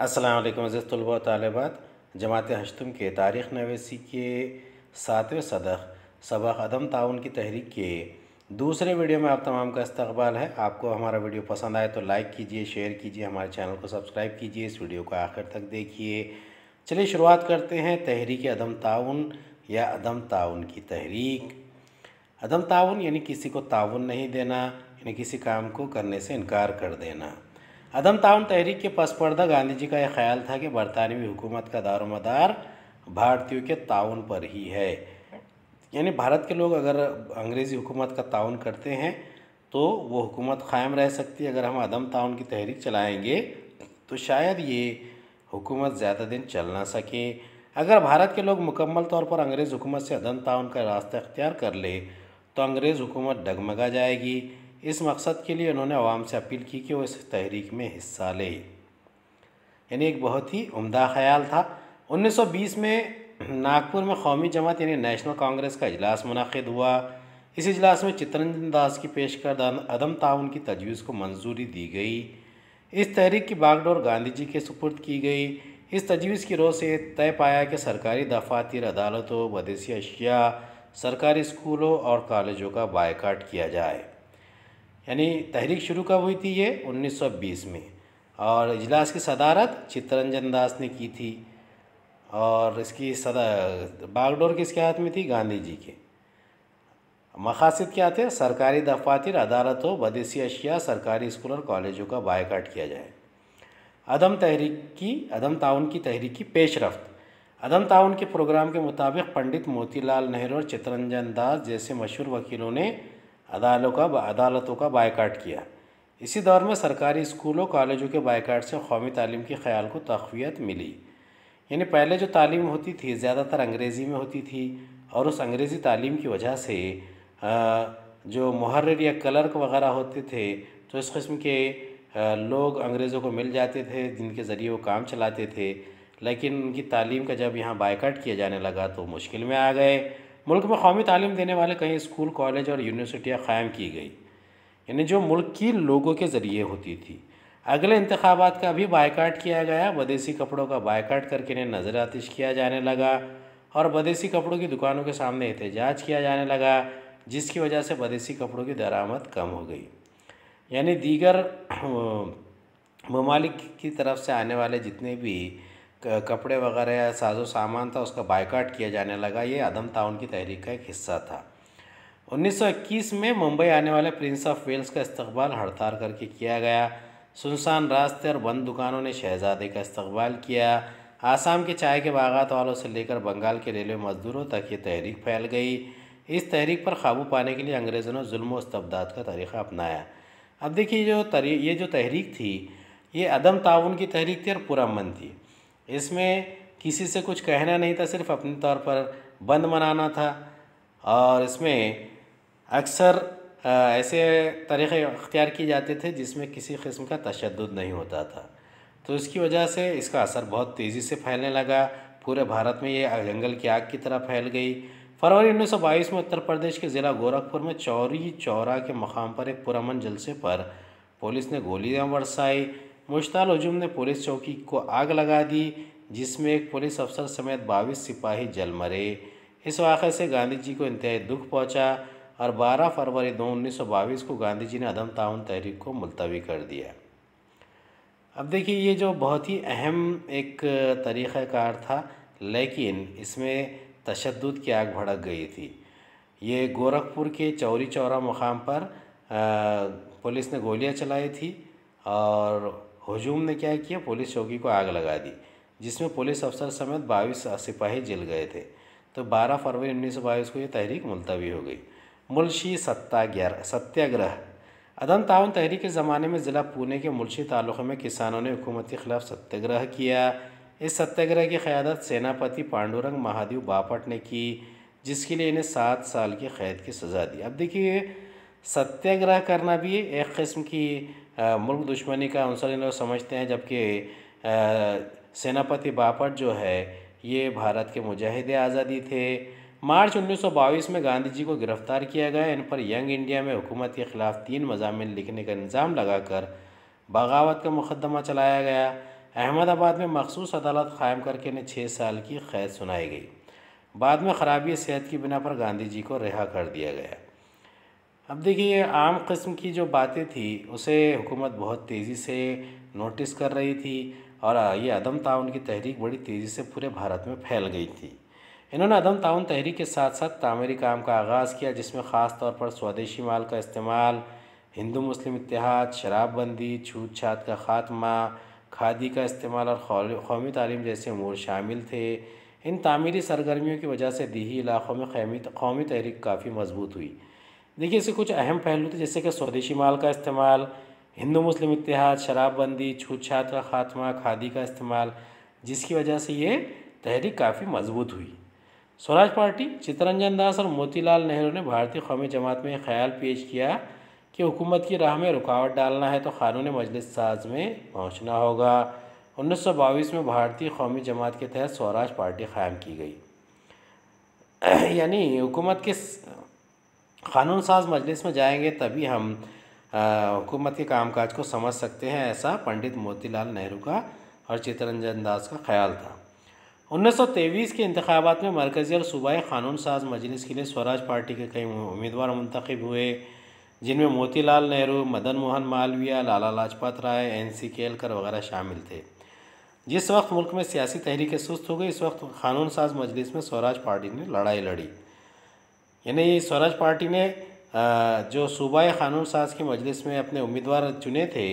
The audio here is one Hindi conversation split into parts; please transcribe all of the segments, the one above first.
अस्सलाम अज़ीज़ तलबा तालबात जमात हशतम के तारीख़ नवेसी के सातवें सदक सबक अदम ताउन की तहरीक के दूसरे वीडियो में आप तमाम का इस्तबाल है आपको हमारा वीडियो पसंद आए तो लाइक कीजिए शेयर कीजिए हमारे चैनल को सब्सक्राइब कीजिए इस वीडियो को आखिर तक देखिए चलिए शुरुआत करते हैं तहरीक अदम ताउन या अदम ताउन की तहरीक अदम ताउन यानी किसी को ताउन नहीं देना यानी किसी काम को करने से इनकार कर देना अदम ताउन तहरीक के पसपर्दा गांधी जी का यह ख्याल था कि बरतानवी हुकूमत का दारोमदार भारतीयों के ताउन पर ही है यानी भारत के लोग अगर अंग्रेज़ी हुकूमत का ताउन करते हैं तो वो हुकूमत कायम रह सकती है अगर हम अदम ताउन की तहरीक चलाएंगे तो शायद ये हुकूमत ज़्यादा दिन चल ना सके अगर भारत के लोग मुकम्मल तौर पर अंग्रेज़ हुकूमत से अदम ताउन का रास्ता अख्तियार कर ले तो अंग्रेज़ हुकूमत डगमगा जाएगी इस मकसद के लिए उन्होंने आवाम से अपील की कि वो इस तहरीक में हिस्सा ले यानी एक बहुत ही उम्दा ख्याल था 1920 में नागपुर में कौमी जमात यानी नेशनल कांग्रेस का अजलास मनद हुआ इस अजलास में चितरंजन दास की पेशकर्द अदम ताउन की तजवीज़ को मंजूरी दी गई इस तहरीक की बागडोर गांधी जी के सुपुर्द की गई इस तजवीज़ की रोज से तय पाया कि सरकारी दफातर अदालतों वदेसी अशिया सरकारी स्कूलों और कॉलेजों का बायकाट किया जाए यानी तहरीक शुरू कब हुई थी ये 1920 में और इजलास की सदारत चित्तरंजन दास ने की थी और इसकी सदा बागडोर किसके हाथ में थी गांधी जी के मकासद क्या थे सरकारी दफातर अदालतों बदेसी अशिया सरकारी स्कूल और कॉलेजों का बायकाट किया जाए अदम तहरीक की अदम ताउन की तहरीक की पेशरफ्त अदम ताउन के प्रोग्राम के मुताबिक पंडित मोतीलाल नेहरू और चित्तरंजन दास जैसे मशहूर वकीलों ने अदालतों का अदालतों का बायकाट किया इसी दौर में सरकारी स्कूलों कॉलेजों के बायकाट से कौमी तालीम के ख्याल को तकवीत मिली यानी पहले जो तालीम होती थी ज़्यादातर अंग्रेज़ी में होती थी और उस अंग्रेज़ी तालीम की वजह से जो महर्र या क्लर्क वगैरह होते थे तो इस कस्म के लोग अंग्रेज़ों को मिल जाते थे जिनके ज़रिए वो काम चलाते थे लेकिन उनकी तालीम का जब यहाँ बायकाट किया जाने लगा तो मुश्किल में आ गए मुल्क में कौमी तालीम देने वाले कई स्कूल कॉलेज और यूनिवर्सिटियाँ क़ायम की गई यानी जो मुल्क की लोगों के ज़रिए होती थी अगले इंतबात का भी बायकाट किया गया बदेसी कपड़ों का बायकाट करके इन्हें नज़र आतिश किया जाने लगा और बदेसी कपड़ों की दुकानों के सामने एहतजाज किया जाने लगा जिसकी वजह से बदेसी कपड़ों की दरामद कम हो गई यानी दीगर ममालिक की तरफ से आने वाले जितने भी कपड़े वगैरह या साजो सामान था उसका बायकाट किया जाने लगा ये अदम ताउन की तहरीक का एक हिस्सा था 1921 में मुंबई आने वाले प्रिंस ऑफ वेल्स का इस्तबाल हड़ताल करके किया गया सुनसान रास्ते और बंद दुकानों ने शहजादे का इस्तबाल किया आसाम के चाय के बागात वालों से लेकर बंगाल के रेलवे मजदूरों तक ये तहरीक फैल गई इस तहरीक पर काबू पाने के लिए अंग्रेज़ों ने जुल्म इस्तबदाद का तरीक़ा अपनाया अब देखिए जो तरी ये जो तहरीक थी ये अदम ताउन की तहरीक थी और पुरमन थी इसमें किसी से कुछ कहना नहीं था सिर्फ अपने तौर पर बंद मनाना था और इसमें अक्सर ऐसे तरीक़े अख्तियार किए जाते थे जिसमें किसी किस्म का तशद नहीं होता था तो इसकी वजह से इसका असर बहुत तेज़ी से फैलने लगा पूरे भारत में ये जंगल की आग की तरह फैल गई फरवरी 1922 में उत्तर प्रदेश के ज़िला गोरखपुर में चौरी चौरा के मकाम पर एक पुरमन जलसे पर पुलिस ने गोलियां बरसाई मुश्ताल हजूम ने पुलिस चौकी को आग लगा दी जिसमें एक पुलिस अफसर समेत बाईस सिपाही जल मरे इस वाक़े से गांधी जी को इंतहाई दुख पहुंचा और 12 फरवरी दो उन्नीस को गांधी जी ने अदम ताउन तहरीक को मुलतवी कर दिया अब देखिए ये जो बहुत ही अहम एक तरीक़ाकार था लेकिन इसमें तशद की आग भड़क गई थी ये गोरखपुर के चौरी चौरा मुकाम पर पुलिस ने गोलियां चलाई थी और हजूम ने क्या किया पुलिस चौकी को आग लगा दी जिसमें पुलिस अफसर समेत बाईस सिपाही जल गए थे तो 12 फरवरी उन्नीस को ये तहरीक मुलतवी हो गई मुलशी सत्याग्रह सत्याग्रह अदम ताउन तहरीक के ज़माने में ज़िला पुणे के मुलशी तालुक़े में किसानों ने हुकूमत के ख़िलाफ़ सत्याग्रह किया इस सत्याग्रह की क़्यादत सेनापति पांडुरंग महादेव बापट ने की जिसके लिए इन्हें सात साल की क़ैद की सज़ा दी अब देखिए सत्याग्रह करना भी एक किस्म की मुल्क दुश्मनी का अंसर इन लोग समझते हैं जबकि सेनापति बापट जो है ये भारत के मुजाहिद आज़ादी थे मार्च 1922 में गांधी जी को गिरफ्तार किया गया इन पर यंग इंडिया में हुकूमत के ख़िलाफ़ तीन मजामिल लिखने का इल्ज़ाम लगाकर बगावत का मुकदमा चलाया गया अहमदाबाद में मखसूस अदालत कायम करके इन्हें छः साल की कैद सुनाई गई बाद में ख़राबी सेहत की बिना पर गांधी जी को रिहा कर दिया गया अब देखिए आम कस्म की जो बातें थी उसे हुकूमत बहुत तेज़ी से नोटिस कर रही थी और ये अदम ताउन की तहरीक बड़ी तेज़ी से पूरे भारत में फैल गई थी इन्होंने अदम ताउन तहरीक के साथ साथ तामीरी काम का आगाज़ किया जिसमें ख़ास तौर पर स्वदेशी माल का इस्तेमाल हिंदू मुस्लिम इतिहाद शराबबंदी छूत छात का ख़ात्मा खादी का इस्तेमाल और कौमी तालीम जैसे अमूर शामिल थे इन तामीरी सरगर्मियों की वजह से दीही इलाक़ों में कौमी तहरीक काफ़ी मजबूत हुई देखिए इसके कुछ अहम पहलू थे तो जैसे कि स्वदेशी माल का इस्तेमाल हिंदू मुस्लिम इतिहाद शराबबंदी छूतछात का खात्मा खादी का इस्तेमाल जिसकी वजह से ये तहरीक काफ़ी मजबूत हुई स्वराज पार्टी चितरंजन दास और मोतीलाल नेहरू ने भारतीय कौमी जमात में ख्याल पेश किया कि हुकूमत की राह में रुकावट डालना है तो क़ानून मजलिस साज में पहुँचना होगा उन्नीस में भारतीय कौमी जमात के तहत स्वराज पार्टी क़ायम की गई यानी हुकूमत के क़ानून साज मजलिस में जाएंगे तभी हम हुकूमत के कामकाज को समझ सकते हैं ऐसा पंडित मोतीलाल नेहरू का और चितरंजन दास का ख्याल था 1923 के इंतबात में मरकज़ी और सूबाई क़ानून साज मजलिस के लिए स्वराज पार्टी के कई उम्मीदवार मंतखब हुए जिनमें मोतीलाल नेहरू मदन मोहन मालविया लाला लाजपत राय एन सी केलकर वगैरह शामिल थे जिस वक्त मुल्क में सियासी तहरीकें सुस्त हो गई इस वक्त क़ानून साज मजलिस में स्वराज पार्टी ने लड़ाई लड़ी यानी स्वराज पार्टी ने जो सूबाई क़ानून साज की मजलिस में अपने उम्मीदवार चुने थे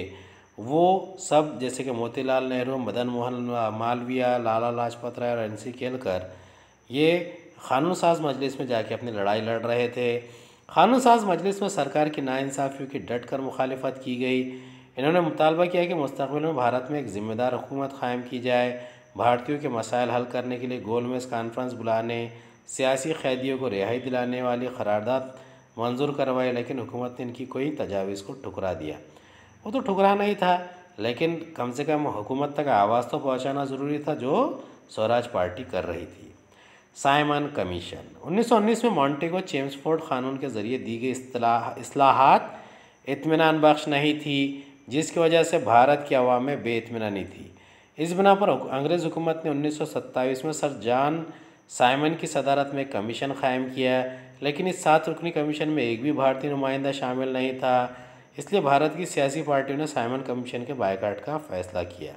वो सब जैसे कि मोतीलाल नेहरू मदन मोहन मालविया लाला लाजपत राय और एन सी केलकर ये क़ानून साज मजलिस में जाके अपनी लड़ाई लड़ रहे थे क़ानून साज मजलिस में सरकार की नाानसाफ़ियों की डट कर मुखालफत की गई इन्होंने मुतालबा किया कि मुस्तबिल में भारत में एक ज़िम्मेदार हुकूमत क़ायम की जाए भारतीयों के मसाइल हल करने के लिए गोलमेज़ कॉन्फ्रेंस बुलाने सियासी कैदियों को रिहाई दिलाने वाली करारदाद मंजूर करवाई लेकिन हुकूमत ने इनकी कोई तजावीज़ को ठुकरा दिया वो तो ठुकराना ही था लेकिन कम से कम हुकूमत तक आवाज़ तो पहुंचाना ज़रूरी था जो स्वराज पार्टी कर रही थी साइमन कमीशन उन्नीस में मॉन्टेगो चेम्सफोर्ड कानून के ज़रिए दी गई असलाहत इतमान बख्श नहीं थी जिसकी वजह से भारत की आवाम में बेतमानी थी इस बिना पर अंग्रेज़ हुकूमत ने सत्ताईस में सर जॉन साइमन की सदारत में कमीशन कायम किया लेकिन इस सात रुकनी कमीशन में एक भी भारतीय नुमाइंदा शामिल नहीं था इसलिए भारत की सियासी पार्टियों ने साइमन कमीशन के बायकाट का फैसला किया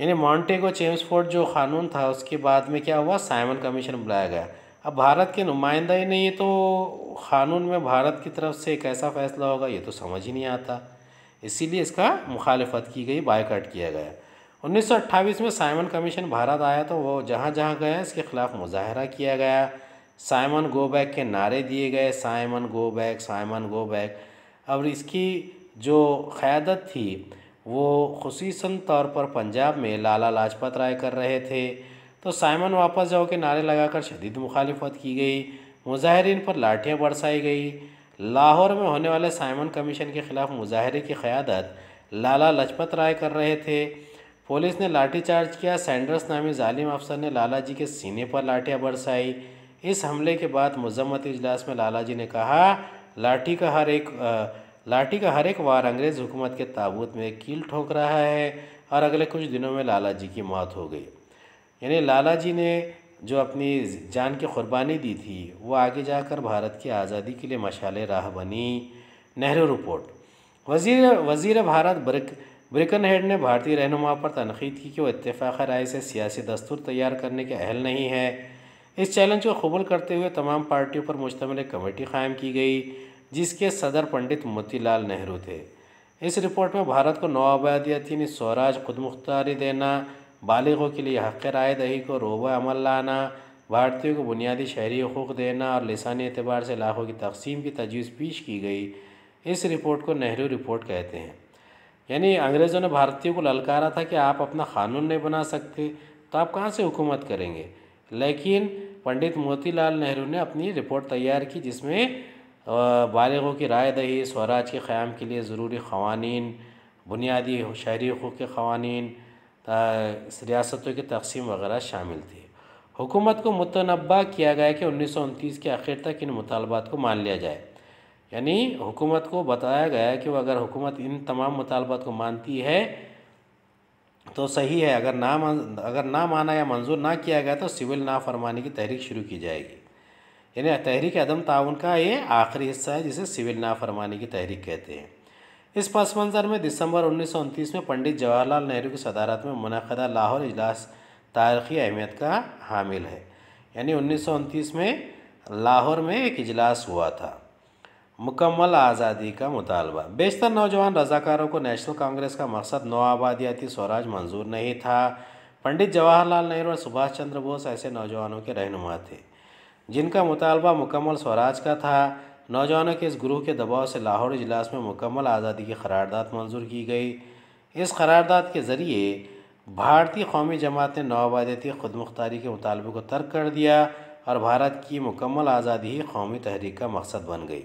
यानी मॉन्टेगो चेम्सफोर्ड जो कानून था उसके बाद में क्या हुआ साइमन कमीशन बुलाया गया अब भारत के नुमाइंदा ही नहीं तो कानून में भारत की तरफ से कैसा फैसला होगा ये तो समझ ही नहीं आता इसीलिए इसका मुखालफत की गई बायकाट किया गया 1928 में साइमन कमीशन भारत आया तो वो जहाँ जहाँ गया इसके खिलाफ मुजाहरा किया गया साइमन गो बैक के नारे दिए गए Simon go back Simon go back और इसकी जो क़्यादत थी वो खसूस तौर पर पंजाब में लाला लाजपत राय कर रहे थे तो साइमन वापस जाओ के नारे लगाकर शदीद मुखालफत की गई मुजाहरीन पर लाठियाँ बरसाई गई लाहौर में होने वाले साइमन कमीशन के ख़िलाफ़ मुजाहरे की क़्यादत लाला लाजपत राय कर रहे थे पुलिस ने लाठी चार्ज किया सैंडर्स नामी जालिम अफसर ने लाला जी के सीने पर लाठियाँ बरसाई इस हमले के बाद मजम्मत इजलास में लाला जी ने कहा लाठी का हर एक लाठी का हर एक वार अंग्रेज़ हुकूमत के ताबूत में कील ठोक रहा है और अगले कुछ दिनों में लाला जी की मौत हो गई यानी लाला जी ने जो अपनी जान की कुर्बानी दी थी वो आगे जाकर भारत की आज़ादी के लिए मशाले राह बनी नेहरू रिपोर्ट वजीर वजीर भारत ब्रिक ब्रिकन हेड ने भारतीय रहनुमा पर तनखीद की कि वह इतफ़ाक़ राय से सियासी दस्तूर तैयार करने के अहल नहीं है इस चैलेंज को कबूल करते हुए तमाम पार्टियों पर मुश्तमिल एक कमेटी कायम की गई जिसके सदर पंडित मोतीलाल नेहरू थे इस रिपोर्ट में भारत को आबादियाती स्वराज ख़ुदमुख्तारी देना बालगों के लिए हक़ राय दही को रोब अमल लाना भारतीयों को बुनियादी शहरी हकूक़ देना और लसानी एतबार से लाखों की तकसीम की तजवीज़ पेश की गई इस रिपोर्ट को नेहरू रिपोर्ट कहते हैं यानी अंग्रेज़ों ने भारतीयों को ललकारा था कि आप अपना क़ानून नहीं बना सकते तो आप कहाँ से हुकूमत करेंगे लेकिन पंडित मोतीलाल नेहरू ने अपनी रिपोर्ट तैयार की जिसमें बालगों की राय दही स्वराज के क़्याम के लिए ज़रूरी कवानीन बुनियादी शहरी हकूक़ के कवानीन रियासतों की तकसीम वगैरह शामिल थी हुकूमत को मुतनबा किया गया कि उन्नीस के आखिर तक इन मुतालबात को मान लिया जाए यानी हुकूमत को बताया गया है कि वो अगर हुकूमत इन तमाम मुतालबात को मानती है तो सही है अगर ना मान अगर ना माना या मंजूर ना किया गया तो सिविल नाफरमानी की तहरीक शुरू की जाएगी यानी तहरीक अदम ताउन का ये आखिरी हिस्सा है जिसे सिविल नाफरमानी की तहरीक कहते हैं इस पस मंज़र में दिसंबर उन्नीस में पंडित जवाहरलाल नेहरू की सदारत में मनदा लाहौर इजलास तारीख़ी अहमियत का हामिल है यानी उन्नीस में लाहौर में एक इजलास हुआ था मुकम्मल आज़ादी का मुतालबा बेशतर नौजवान रजाकारों को नेशनल कांग्रेस का मकसद नौ आबादियाती स्वराज मंजूर नहीं था पंडित जवाहरलाल नेहरू और सुभाष चंद्र बोस ऐसे नौजवानों के रहनुमा थे जिनका मुतालबा मुकम्मल स्वराज का था नौजवानों के इस ग्रूह के दबाव से लाहौर इजलास में मुकम्मल आज़ादी की करारदादा मंजूर की गई इस करारदाद के ज़रिए भारतीय कौमी जमात ने नौआबादियाती खुद मुख्तारी के मुतालबे को तर्क कर दिया और भारत की मुकम्मल आज़ादी ही कौमी तहरीक का मकसद बन गई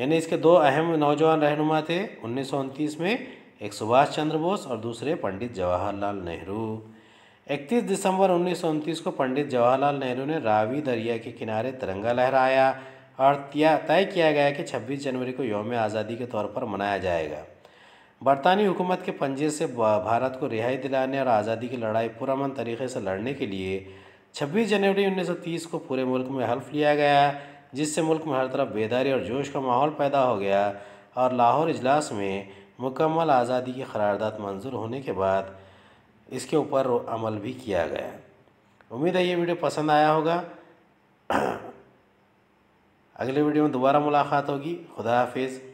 यानी इसके दो अहम नौजवान रहनुमा थे उन्नीस में एक सुभाष चंद्र बोस और दूसरे पंडित जवाहरलाल नेहरू 31 दिसंबर उन्नीस को पंडित जवाहरलाल नेहरू ने रावी दरिया के किनारे तिरंगा लहराया और तय किया गया कि 26 जनवरी को योम आज़ादी के तौर पर मनाया जाएगा बरतानी हुकूमत के पंजे से भारत को रिहाई दिलाने और आज़ादी की लड़ाई पुरमन तरीके से लड़ने के लिए 26 जनवरी 1930 को पूरे मुल्क में हल्फ लिया गया जिससे मुल्क में हर तरफ बेदारी और जोश का माहौल पैदा हो गया और लाहौर इजलास में मुकम्मल आज़ादी की करारदाद मंजूर होने के बाद इसके ऊपर अमल भी किया गया उम्मीद है ये वीडियो पसंद आया होगा अगले वीडियो में दोबारा मुलाकात होगी खुदा हाफिज़